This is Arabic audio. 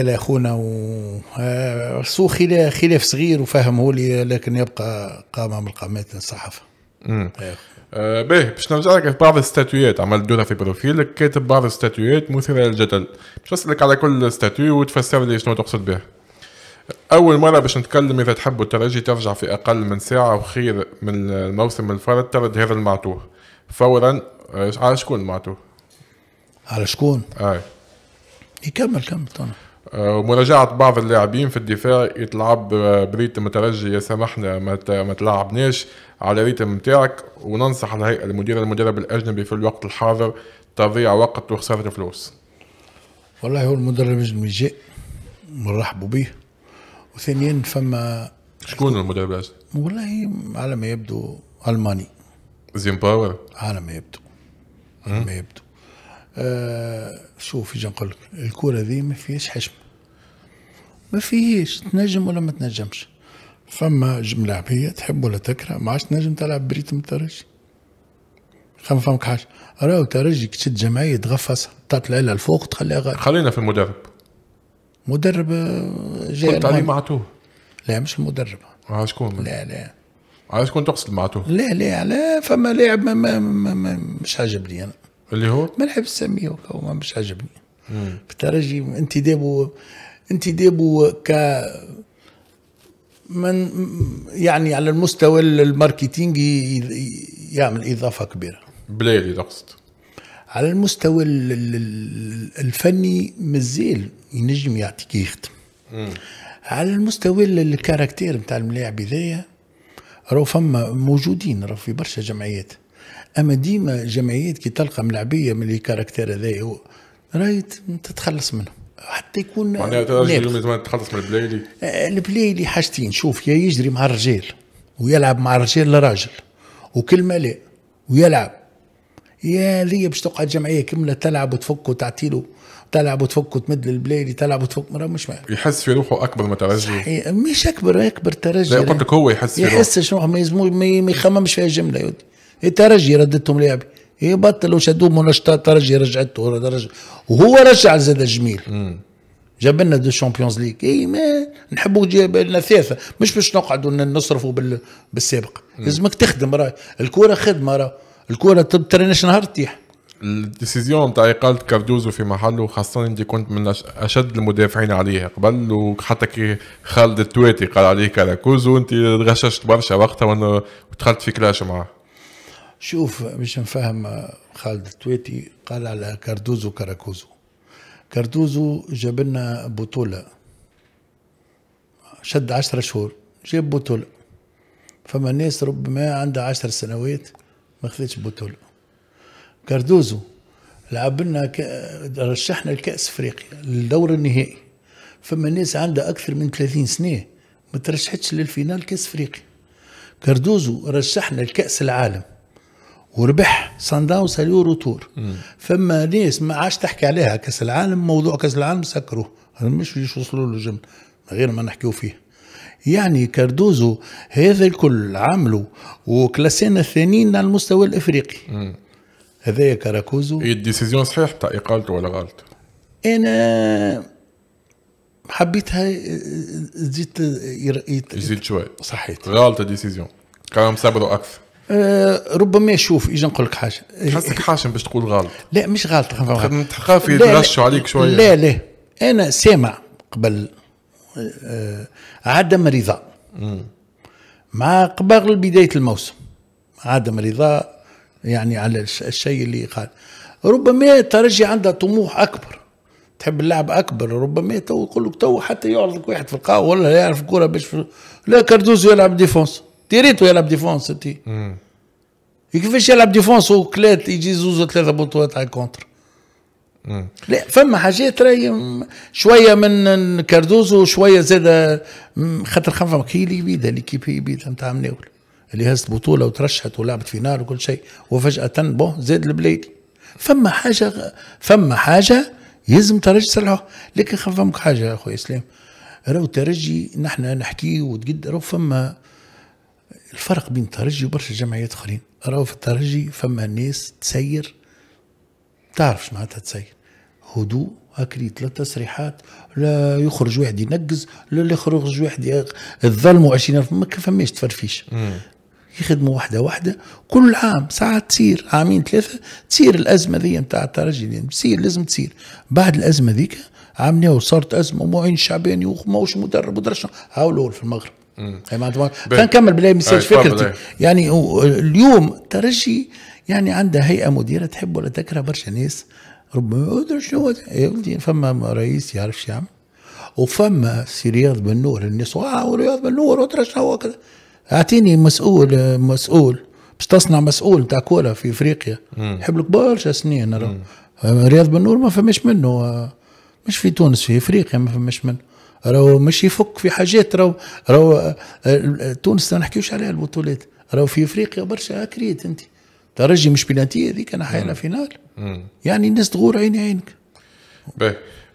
لا اخونا و آه، سو خلاف صغير وفهمه لي لكن يبقى قامه من القامات الصحافه. امم آه. آه، باهي باش نرجع لك في بعض الستاتويات عملت دورها في بروفيلك كاتب بعض الستاتويات مثيره للجدل باش نسالك على كل ستاتوي وتفسر لي شنو تقصد بها اول مره باش نتكلم اذا تحبوا الترجي ترجع في اقل من ساعه وخير من الموسم الفرد ترد هذا المعتوه فورا على شكون المعتوه على شكون؟ اي يكمل كمل طبعا. آه، ومراجعة بعض اللاعبين في الدفاع يتلعب آه، بريتم مترجي يا سامحنا ما تلعبناش على ريتم نتاعك وننصح الهيئة المديرة المدرب الأجنبي في الوقت الحاضر تضيع وقت وخسارة فلوس والله هو المدرب الأجنبي جاء مرحبوا به وثانيا فما شكون المدرب الأجنبي؟ والله على ما يبدو ألماني زيمباور على ما يبدو على ما يبدو آه شوف ايش نقول لك الكره ذي ما فيهاش حشمه ما فيهش تنجم ولا ما تنجمش فما جملة عبية تحب ولا تكره ما عادش تنجم تلعب بريتم الترجي خم فمك حاجة راهو ترجي تشد جمعية تغفص تعطي العيلة الفوق تخليها غير خلينا في المدرب مدرب آه، جاي كنت عليه معتوه لا مش المدرب على شكون لا لا على شكون تقصد معتوه لا لا على فما لاعب ما, ما, ما, ما مش عاجبني انا اللي هو ما نحبش نسميه هو مش عاجبني في الترجي انتدابه ديبو ك من يعني على المستوى الماركتينج يعمل اضافه كبيره بلاغي تقصد على المستوى الفني مازال ينجم يعطيك يخدم على المستوى الكاركتير نتاع الملاعب هذايا راهو فما موجودين راهو في برشا جمعيات اما ديما جمعيات كي تلقى ملعبيه من الكاركتير هذايا راهي تتخلص منهم حتى يكون معناها اليوم تخلص من البلايلي آه، البلايلي حاجتين شوف يا يجري مع الرجال ويلعب مع الرجال لراجل وكلمه لا ويلعب يا ذي باش تقعد جمعيه كامله تلعب وتفك له تلعب وتفك وتمد للبلايلي تلعب وتفك مرة مش معنى. يحس في روحه اكبر من ترجي مش اكبر اكبر ترجي لا قلت لك هو يحس في روحه يحس شنو ما يلزموش ما يخممش فيها جمله يا ودي الترجي ردتهم لعبي يبطلوا شدوه منشطات ترجي رجعته درجة وهو رجع زاد جميل جاب لنا دو شامبيونز ليغ اي ما نحبوا جاب لنا ثلاثه مش باش نقعدوا نصرفوا بال... بالسابق لازمك تخدم راه الكوره خدمه راه الكوره تريناش نهار تطيح الديسيزيون تاع اقاله كاردوزو في محله خاصه انت كنت من اشد المدافعين عليه قبل وحتى كي خالد التواتي قال عليه كاراكوزو انت تغششت برشا وقتها ودخلت في كلاش معاه شوف مش نفهم آه، خالد التويتي قال على كاردوزو كاراكوزو كاردوزو جاب لنا بطوله شد عشرة شهور جاب بطوله فما ناس ربما عندها عشر سنوات ما خذتش بطوله كاردوزو لعب لنا ك... رشحنا لكاس افريقيا للدور النهائي فما ناس عندها اكثر من 30 سنه ما ترشحتش للفينال كاس افريقيا كاردوزو رشحنا لكاس العالم وربح سان داونز اليورو تور فما ناس ما عادش تحكي عليها كاس العالم موضوع كاس العالم سكروه مش باش وصلوا له جمله من غير ما نحكيو فيه يعني كاردوزو هذا الكل عمله وكلاسينا الثانيين على المستوى الافريقي هذايا كاراكوزو إيه، الديسيزيون صحيح تاع اقالته ولا غلط انا حبيتها آه، زدت آه، يزيد شوي صحيت غلطه ديسيزيون كان صبروا اكثر آه، ربما يشوف اجي نقول لك حاجه تحسك حاشم باش تقول غلط لا مش غلط خافي يتغشوا عليك شويه لا لا انا سامع قبل آه، آه، عدم رضا مع قبل بدايه الموسم عدم رضا يعني على الشيء اللي قال ربما ترجي عندها طموح اكبر تحب اللعب اكبر ربما تو يقول لك تو حتى يعرضك واحد في القاعه ولا يعرف كوره باش لا كاردوزو يلعب ديفونس تيريتو يلعب ديفونس تي كيفاش يلعب ديفونس وكلات يجي زوز وثلاثه بطولات على الكونتر لا فما حاجات راهي شويه من كاردوزو وشويه زاد خاطر خنفهم هي اللي بيدها ليكيب هي يبيدها نتاع مناول اللي هزت بطوله وترشحت ولعبت فينال وكل شيء وفجاه بون زاد البلايدي فما حاجه فما حاجه يلزم ترجي تصلحوها لكن خنفهمك حاجه يا اخويا اسلام راهو الترجي نحن نحكي وتقد راهو فما الفرق بين الترجي وبرشا جمعيات اخرين راهو في الترجي فما ناس تسير شنو معناتها تسير هدوء هكري ثلاث تصريحات لا يخرج واحد ينقز لا يخرج واحد الظلموا الف ما فماش تفرفيش يخدموا واحده واحده كل عام ساعات تصير عامين ثلاثه تصير الازمه ذي نتاع الترجي يعني تصير لازم تصير بعد الازمه ذيك عملناها وصارت ازمه ومعين شعباني وماهوش مدرب ودرش هاو في المغرب فهمت خلينا نكمل بلاي مسج فكرتي يعني اليوم ترجي يعني عندها هيئه مديره تحب ولا تكره برشا ناس ربما ادري شنو إيه، فما رئيس يعرف شو يعمل وفما سي رياض بن نور الناس واو رياض بن نور ادري شنو كذا اعطيني مسؤول مسؤول باش تصنع مسؤول تاع كوره في افريقيا يحب لك برشا سنين رياض بن نور ما فماش منه مش في تونس في افريقيا ما فماش منه راهو مش يفك في حاجات راهو راهو آه، آه، تونس ما نحكيوش عليها البطولات راهو في افريقيا برشا اكريت انت ترجي مش بلانتي هذيك انا حينا فينال يعني الناس تغور عيني عينك باهي